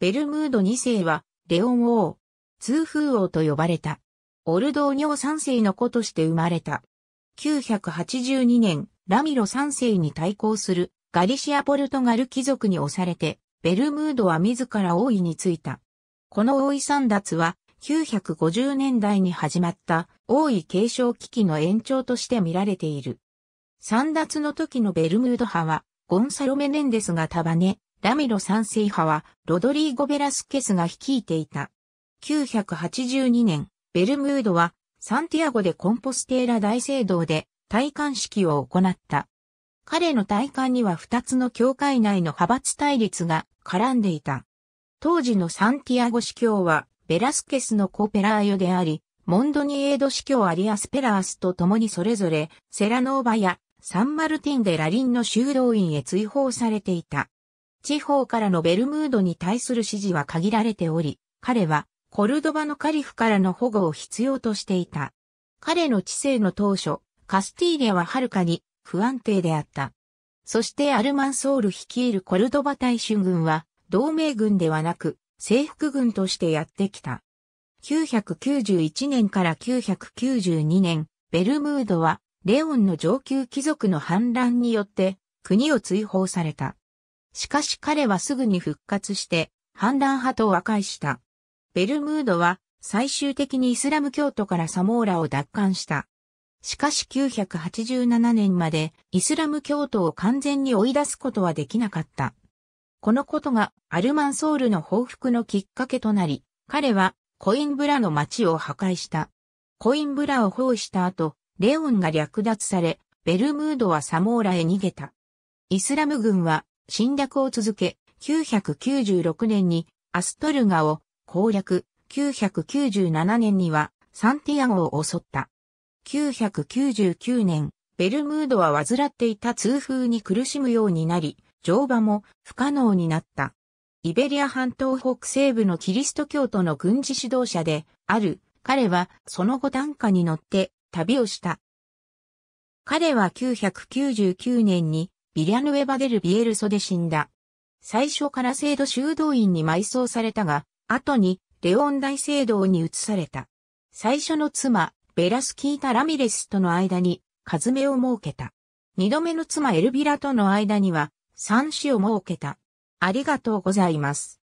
ベルムード2世は、レオン王、通風王と呼ばれた。オルドーニョ3世の子として生まれた。982年、ラミロ3世に対抗するガリシア・ポルトガル貴族に押されて、ベルムードは自ら王位についた。この王位三奪は、950年代に始まった王位継承危機の延長として見られている。三奪の時のベルムード派は、ゴンサロメネンデスが束ね、ラミロ賛成派はロドリーゴ・ベラスケスが率いていた。982年、ベルムードはサンティアゴでコンポステーラ大聖堂で戴冠式を行った。彼の戴冠には2つの教会内の派閥対立が絡んでいた。当時のサンティアゴ司教はベラスケスのコペラーヨであり、モンドニエード司教アリアスペラースと共にそれぞれセラノーバやサンマルティンでラリンの修道院へ追放されていた。地方からのベルムードに対する支持は限られており、彼はコルドバのカリフからの保護を必要としていた。彼の治世の当初、カスティーリアははるかに不安定であった。そしてアルマンソール率いるコルドバ大衆軍は同盟軍ではなく征服軍としてやってきた。991年から992年、ベルムードはレオンの上級貴族の反乱によって国を追放された。しかし彼はすぐに復活して、反乱派と和解した。ベルムードは最終的にイスラム教徒からサモーラを奪還した。しかし987年までイスラム教徒を完全に追い出すことはできなかった。このことがアルマンソールの報復のきっかけとなり、彼はコインブラの町を破壊した。コインブラを包囲した後、レオンが略奪され、ベルムードはサモーラへ逃げた。イスラム軍は侵略を続け、996年にアストルガを攻略、997年にはサンティアゴを襲った。999年、ベルムードは患っていた痛風に苦しむようになり、乗馬も不可能になった。イベリア半島北西部のキリスト教徒の軍事指導者である彼はその後短歌に乗って旅をした。彼は999年にビリャヌエバ・デル・ビエルソで死んだ。最初から聖堂修道院に埋葬されたが、後にレオン大聖堂に移された。最初の妻、ベラスキータ・ラミレスとの間に、カズメを設けた。二度目の妻エルビラとの間には、三子を設けた。ありがとうございます。